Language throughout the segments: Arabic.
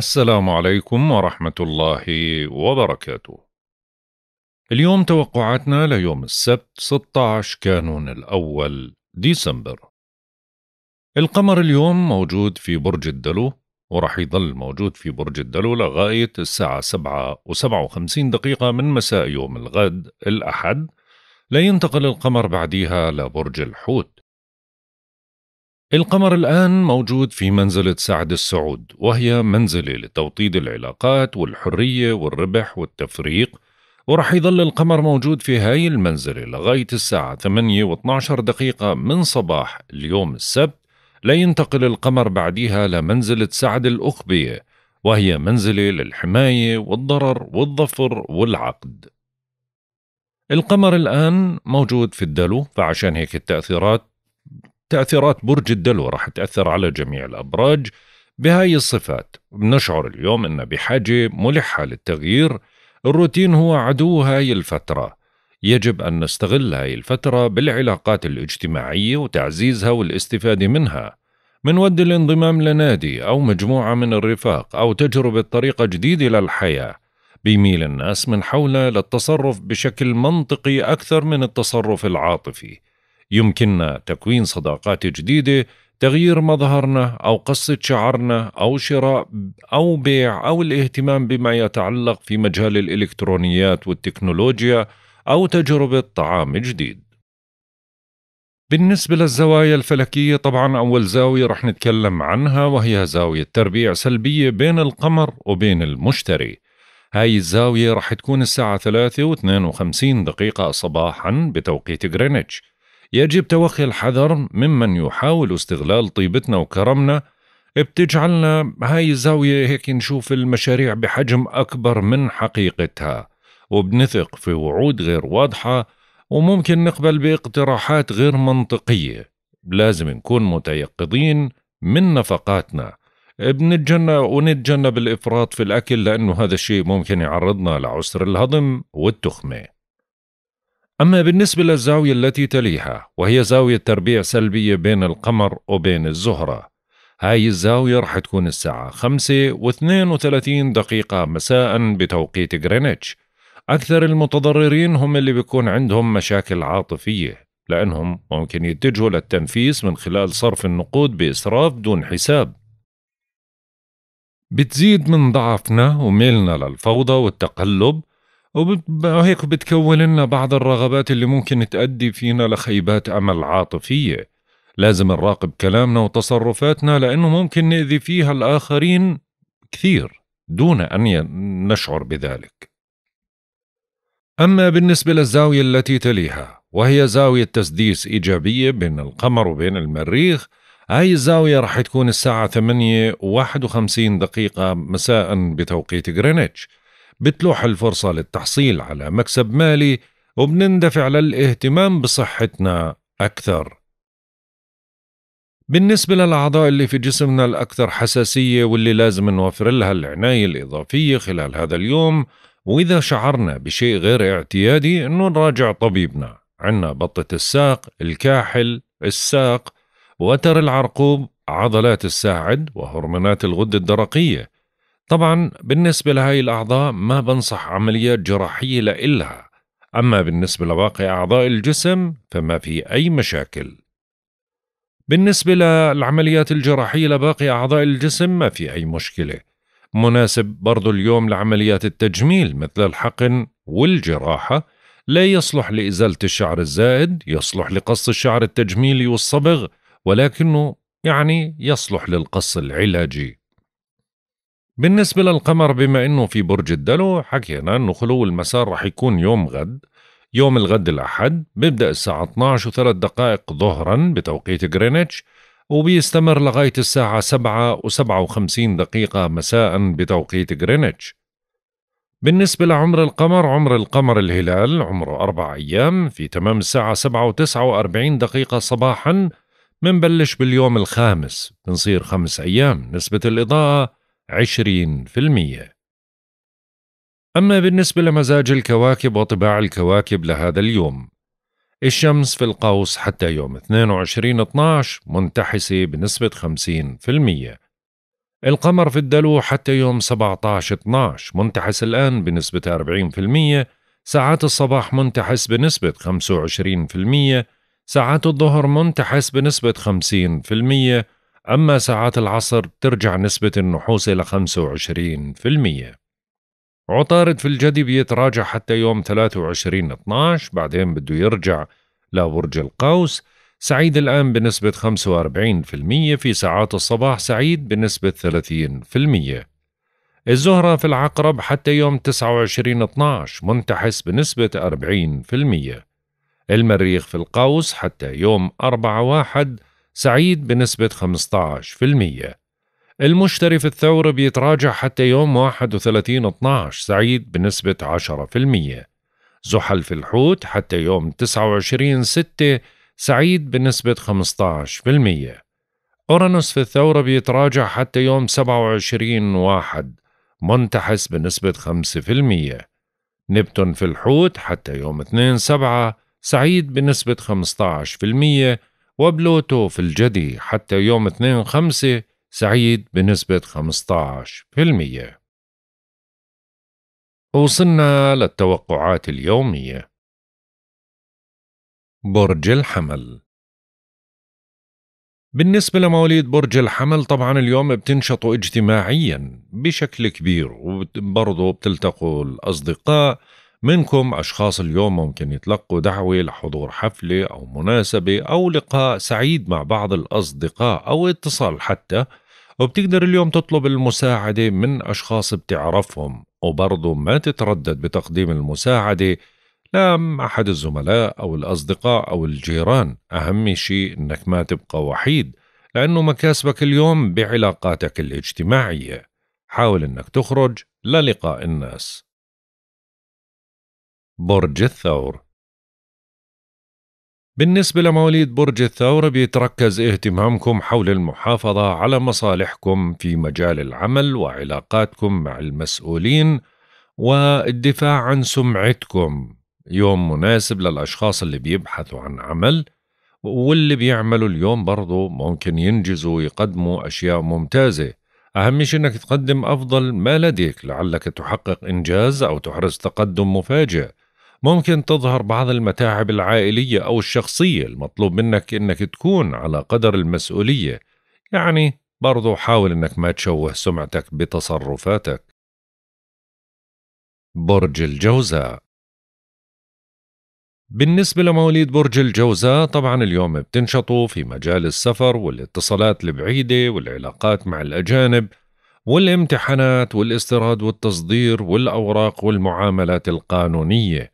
السلام عليكم ورحمة الله وبركاته. اليوم توقعاتنا ليوم السبت 16 كانون الأول ديسمبر. القمر اليوم موجود في برج الدلو ورح يظل موجود في برج الدلو لغاية الساعة 7 و57 دقيقة من مساء يوم الغد الأحد لينتقل القمر بعديها لبرج الحوت القمر الآن موجود في منزلة سعد السعود وهي منزلة لتوطيد العلاقات والحرية والربح والتفريق ورح يظل القمر موجود في هاي المنزلة لغاية الساعة 8 و 12 دقيقة من صباح اليوم السبت لينتقل القمر بعديها لمنزلة سعد الأخبية وهي منزلة للحماية والضرر والظفر والعقد القمر الآن موجود في الدلو فعشان هيك التأثيرات تأثيرات برج الدلو راح تأثر على جميع الأبراج بهاي الصفات بنشعر اليوم أن بحاجة ملحة للتغيير الروتين هو عدو هاي الفترة يجب أن نستغل هاي الفترة بالعلاقات الاجتماعية وتعزيزها والاستفادة منها ود الانضمام لنادي أو مجموعة من الرفاق أو تجربة طريقة جديدة للحياة بيميل الناس من حوله للتصرف بشكل منطقي أكثر من التصرف العاطفي يمكننا تكوين صداقات جديدة تغيير مظهرنا أو قصة شعرنا أو شراء أو بيع أو الاهتمام بما يتعلق في مجال الإلكترونيات والتكنولوجيا أو تجربة طعام جديد بالنسبة للزوايا الفلكية طبعا أول زاوية رح نتكلم عنها وهي زاوية تربيع سلبية بين القمر وبين المشتري هاي الزاوية رح تكون الساعة 3 و52 دقيقة صباحا بتوقيت غرينتش يجب توخي الحذر ممن يحاول استغلال طيبتنا وكرمنا بتجعلنا هاي الزاوية هيك نشوف المشاريع بحجم أكبر من حقيقتها وبنثق في وعود غير واضحة وممكن نقبل باقتراحات غير منطقية لازم نكون متيقظين من نفقاتنا بنتجنى ونتجنب الإفراط في الأكل لأنه هذا الشيء ممكن يعرضنا لعسر الهضم والتخمة أما بالنسبة للزاوية التي تليها وهي زاوية تربيع سلبية بين القمر وبين الزهرة هاي الزاوية رح تكون الساعة 5 و32 دقيقة مساء بتوقيت غرينتش أكثر المتضررين هم اللي بيكون عندهم مشاكل عاطفية لأنهم ممكن يتجهوا للتنفيس من خلال صرف النقود بإسراف دون حساب بتزيد من ضعفنا وميلنا للفوضى والتقلب وهيك بتكون لنا بعض الرغبات اللي ممكن تؤدي فينا لخيبات أمل عاطفية لازم نراقب كلامنا وتصرفاتنا لأنه ممكن نأذي فيها الآخرين كثير دون أن نشعر بذلك أما بالنسبة للزاوية التي تليها وهي زاوية تسديس إيجابية بين القمر وبين المريخ هاي الزاوية رح تكون الساعة 8.51 دقيقة مساء بتوقيت غرينتش بتلوح الفرصة للتحصيل على مكسب مالي وبنندفع للاهتمام بصحتنا أكثر بالنسبة للأعضاء اللي في جسمنا الأكثر حساسية واللي لازم نوفر لها العناية الإضافية خلال هذا اليوم وإذا شعرنا بشيء غير اعتيادي أنه نراجع طبيبنا عنا بطة الساق، الكاحل، الساق، وتر العرقوب، عضلات الساعد وهرمونات الغدة الدرقية طبعا بالنسبة لهاي الأعضاء ما بنصح عمليات جراحية لإلها أما بالنسبة لباقي أعضاء الجسم فما في أي مشاكل بالنسبة للعمليات الجراحية لباقي أعضاء الجسم ما في أي مشكلة مناسب برضو اليوم لعمليات التجميل مثل الحقن والجراحة لا يصلح لإزالة الشعر الزائد يصلح لقص الشعر التجميلي والصبغ ولكنه يعني يصلح للقص العلاجي بالنسبة للقمر بما انه في برج الدلو حكينا انه خلو المسار رح يكون يوم غد يوم الغد الأحد بيبدأ الساعة 12 وثلاث دقائق ظهرا بتوقيت غرينتش وبيستمر لغاية الساعة 7 و57 دقيقة مساء بتوقيت غرينتش بالنسبة لعمر القمر عمر القمر الهلال عمره أربع أيام في تمام الساعة 7 و49 دقيقة صباحا منبلش باليوم الخامس بنصير خمس أيام نسبة الإضاءة 20% أما بالنسبة لمزاج الكواكب وطباع الكواكب لهذا اليوم الشمس في القوس حتى يوم 22/12 منتحسة بنسبة 50% القمر في الدلو حتى يوم 17/12 منتحس الآن بنسبة 40% ساعات الصباح منتحس بنسبة 25% ساعات الظهر منتحس بنسبة 50% أما ساعات العصر ترجع نسبة النحوس إلى 25% عطارد في الجدي بيتراجع حتى يوم 23 12 بعدين بده يرجع لبرج القوس سعيد الآن بنسبة 45% في ساعات الصباح سعيد بنسبة 30% الزهرة في العقرب حتى يوم 29 12 منتحس بنسبة 40% المريخ في القوس حتى يوم 4 1 سعيد بنسبة 15% المشتري في الثورة بيتراجع حتى يوم 31 12 سعيد بنسبة 10% زحل في الحوت حتى يوم 29 6 سعيد بنسبة 15% أورانوس في الثورة بيتراجع حتى يوم 27 واحد منتحس بنسبة 5% نبتون في الحوت حتى يوم 2 7 سعيد بنسبة 15% وبلوتو في الجدي حتى يوم 2 5 سعيد بنسبة 15% وصلنا للتوقعات اليومية برج الحمل بالنسبة لمواليد برج الحمل طبعا اليوم بتنشطوا اجتماعيا بشكل كبير وبرضه بتلتقوا الأصدقاء منكم أشخاص اليوم ممكن يتلقوا دعوة لحضور حفلة أو مناسبة أو لقاء سعيد مع بعض الأصدقاء أو اتصال حتى وبتقدر اليوم تطلب المساعدة من أشخاص بتعرفهم وبرضه ما تتردد بتقديم المساعدة لام أحد الزملاء أو الأصدقاء أو الجيران أهم شيء أنك ما تبقى وحيد لأنه مكاسبك اليوم بعلاقاتك الاجتماعية حاول أنك تخرج للقاء الناس برج الثور بالنسبة لمواليد برج الثور بيتركز اهتمامكم حول المحافظة على مصالحكم في مجال العمل وعلاقاتكم مع المسؤولين والدفاع عن سمعتكم يوم مناسب للأشخاص اللي بيبحثوا عن عمل واللي بيعملوا اليوم برضو ممكن ينجزوا ويقدموا أشياء ممتازة أهم شيء أنك تقدم أفضل ما لديك لعلك تحقق إنجاز أو تحرز تقدم مفاجئ ممكن تظهر بعض المتاعب العائلية أو الشخصية المطلوب منك إنك تكون على قدر المسؤولية يعني برضو حاول إنك ما تشوه سمعتك بتصرفاتك برج الجوزاء بالنسبة لمواليد برج الجوزاء طبعا اليوم بتنشطوا في مجال السفر والاتصالات البعيدة والعلاقات مع الأجانب والامتحانات والاستيراد والتصدير والأوراق والمعاملات القانونية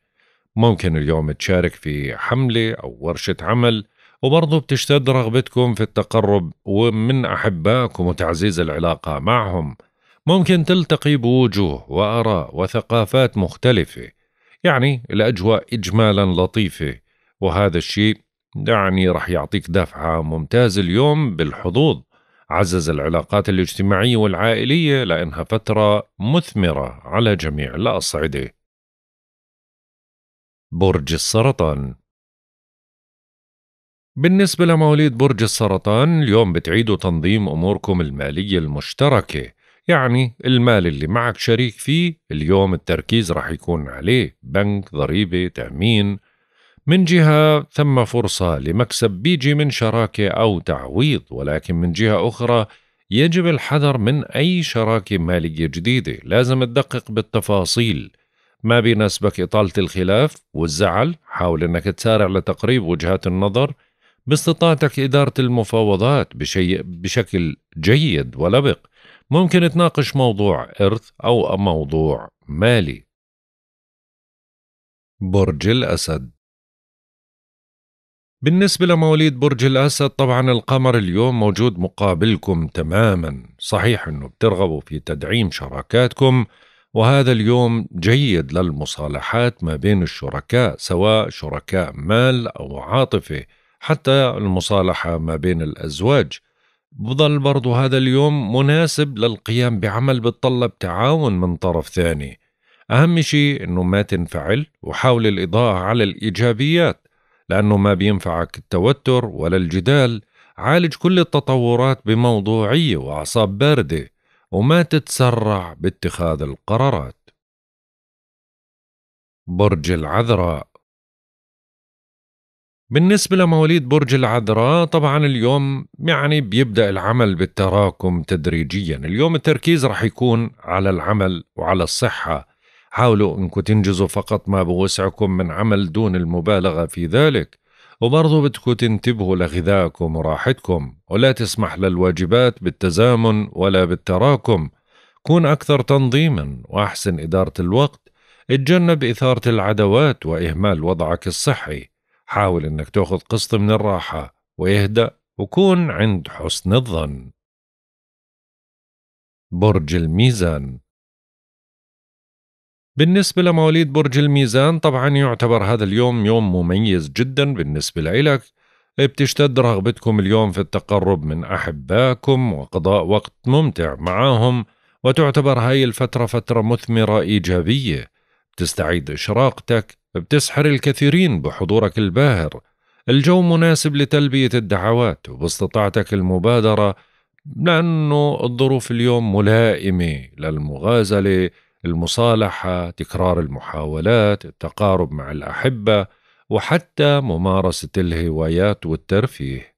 ممكن اليوم تشارك في حملة أو ورشة عمل وبرضه بتشتد رغبتكم في التقرب ومن أحبائكم وتعزيز العلاقة معهم ممكن تلتقي بوجوه وآراء وثقافات مختلفة يعني الأجواء إجمالا لطيفة وهذا الشيء يعني رح يعطيك دفعة ممتازة اليوم بالحظوظ عزز العلاقات الاجتماعية والعائلية لأنها فترة مثمرة على جميع الأصعدة برج السرطان بالنسبة لمواليد برج السرطان اليوم بتعيدوا تنظيم أموركم المالية المشتركة يعني المال اللي معك شريك فيه اليوم التركيز رح يكون عليه بنك ضريبة تأمين من جهة ثم فرصة لمكسب بيجي من شراكة أو تعويض ولكن من جهة أخرى يجب الحذر من أي شراكة مالية جديدة لازم تدقق بالتفاصيل ما بيناسبك إطالة الخلاف والزعل حاول أنك تسارع لتقريب وجهات النظر باستطاعتك إدارة المفاوضات بشيء بشكل جيد ولبق ممكن تناقش موضوع إرث أو موضوع مالي برج الأسد بالنسبة لمواليد برج الأسد طبعا القمر اليوم موجود مقابلكم تماما صحيح أنه بترغبوا في تدعيم شراكاتكم وهذا اليوم جيد للمصالحات ما بين الشركاء سواء شركاء مال او عاطفه حتى المصالحه ما بين الازواج بظل برضو هذا اليوم مناسب للقيام بعمل بتطلب تعاون من طرف ثاني أهم شيء أنه ما تنفعل وحاول الإضاءة على الإيجابيات لأنه ما بينفعك التوتر ولا الجدال عالج كل التطورات بموضوعية وأعصاب باردة وما تتسرع باتخاذ القرارات برج العذراء بالنسبة لمواليد برج العذراء طبعا اليوم يعني بيبدأ العمل بالتراكم تدريجيا اليوم التركيز رح يكون على العمل وعلى الصحة حاولوا انكم تنجزوا فقط ما بوسعكم من عمل دون المبالغة في ذلك وبرضه بدكم تنتبهوا لغذائكم وراحتكم ولا تسمح للواجبات بالتزامن ولا بالتراكم كون أكثر تنظيما وأحسن إدارة الوقت اتجنب إثارة العدوات وإهمال وضعك الصحي حاول أنك تأخذ قسط من الراحة ويهدأ وكون عند حسن الظن برج الميزان بالنسبة لمواليد برج الميزان طبعا يعتبر هذا اليوم يوم مميز جدا بالنسبة لإلك بتشتد رغبتكم اليوم في التقرب من أحبائكم وقضاء وقت ممتع معاهم وتعتبر هاي الفترة فترة مثمرة إيجابية بتستعيد إشراقتك بتسحر الكثيرين بحضورك الباهر الجو مناسب لتلبية الدعوات وباستطاعتك المبادرة لأنه الظروف اليوم ملائمة للمغازلة المصالحه تكرار المحاولات التقارب مع الاحبه وحتى ممارسه الهوايات والترفيه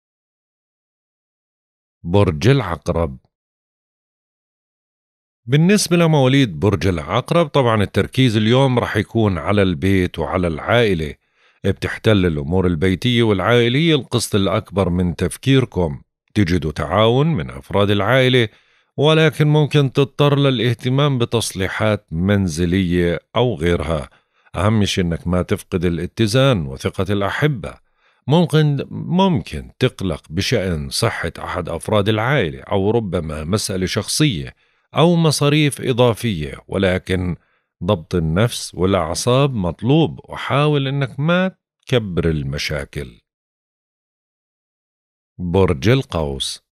برج العقرب بالنسبة لمواليد برج العقرب طبعا التركيز اليوم رح يكون على البيت وعلى العائلة بتحتل الأمور البيتية والعائلية القسط الأكبر من تفكيركم تجدوا تعاون من أفراد العائلة ولكن ممكن تضطر للاهتمام بتصليحات منزلية أو غيرها أهم شيء إنك ما تفقد الاتزان وثقة الأحبة ممكن ممكن تقلق بشأن صحة أحد أفراد العائلة أو ربما مسألة شخصية أو مصاريف إضافية ولكن ضبط النفس والأعصاب مطلوب وحاول إنك ما تكبر المشاكل برج القوس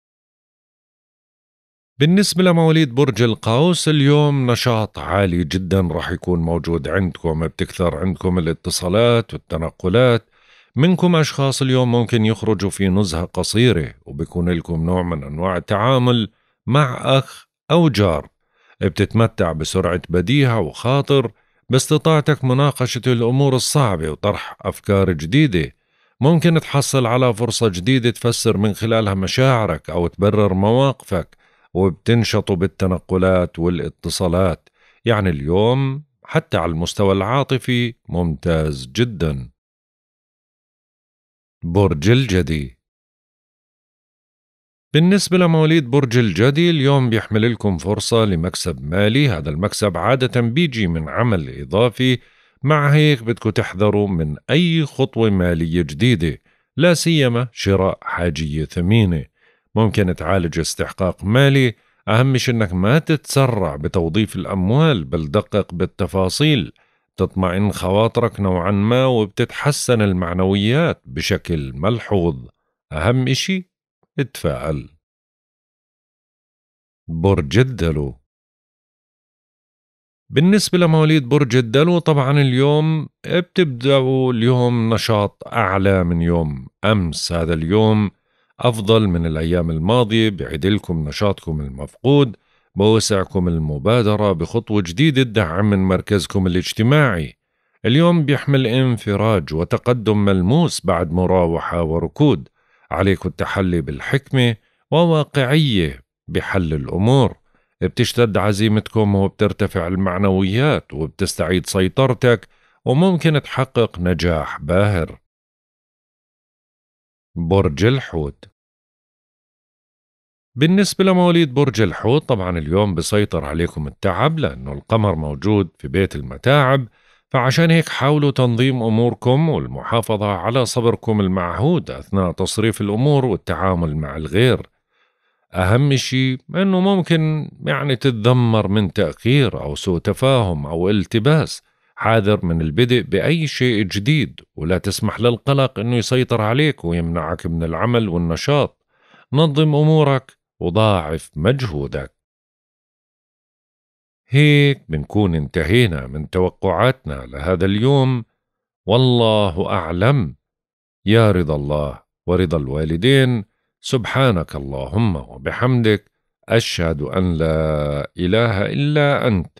بالنسبة لمواليد برج القوس اليوم نشاط عالي جدا راح يكون موجود عندكم بتكثر عندكم الاتصالات والتنقلات منكم أشخاص اليوم ممكن يخرجوا في نزهة قصيرة وبيكون لكم نوع من أنواع التعامل مع أخ أو جار بتتمتع بسرعة بديهة وخاطر باستطاعتك مناقشة الأمور الصعبة وطرح أفكار جديدة ممكن تحصل على فرصة جديدة تفسر من خلالها مشاعرك أو تبرر مواقفك وبتنشطوا بالتنقلات والاتصالات يعني اليوم حتى على المستوى العاطفي ممتاز جدا برج الجدي بالنسبة لمواليد برج الجدي اليوم بيحمل لكم فرصة لمكسب مالي هذا المكسب عادة بيجي من عمل إضافي مع هيك بدكم تحذروا من أي خطوة مالية جديدة لا سيما شراء حاجية ثمينة ممكن تعالج استحقاق مالي أهم شيء أنك ما تتسرع بتوظيف الأموال بل دقق بالتفاصيل تطمئن خواطرك نوعا ما وبتتحسن المعنويات بشكل ملحوظ أهم إشي اتفائل برج الدلو بالنسبة لمواليد برج الدلو طبعا اليوم بتبدأوا اليوم نشاط أعلى من يوم أمس هذا اليوم أفضل من الأيام الماضية بعدلكم نشاطكم المفقود بوسعكم المبادرة بخطوة جديدة تدعم من مركزكم الاجتماعي اليوم بيحمل انفراج وتقدم ملموس بعد مراوحة وركود عليكم التحلي بالحكمة وواقعية بحل الأمور بتشتد عزيمتكم وبترتفع المعنويات وبتستعيد سيطرتك وممكن تحقق نجاح باهر برج الحوت بالنسبة لمواليد برج الحوت طبعا اليوم بسيطر عليكم التعب لأنه القمر موجود في بيت المتاعب فعشان هيك حاولوا تنظيم أموركم والمحافظة على صبركم المعهود أثناء تصريف الأمور والتعامل مع الغير أهم شيء أنه ممكن يعني تتذمر من تأخير أو سوء تفاهم أو التباس حاذر من البدء بأي شيء جديد ولا تسمح للقلق أنه يسيطر عليك ويمنعك من العمل والنشاط نظم أمورك وضاعف مجهودك هيك بنكون انتهينا من توقعاتنا لهذا اليوم والله أعلم يا رضا الله ورضا الوالدين سبحانك اللهم وبحمدك أشهد أن لا إله إلا أنت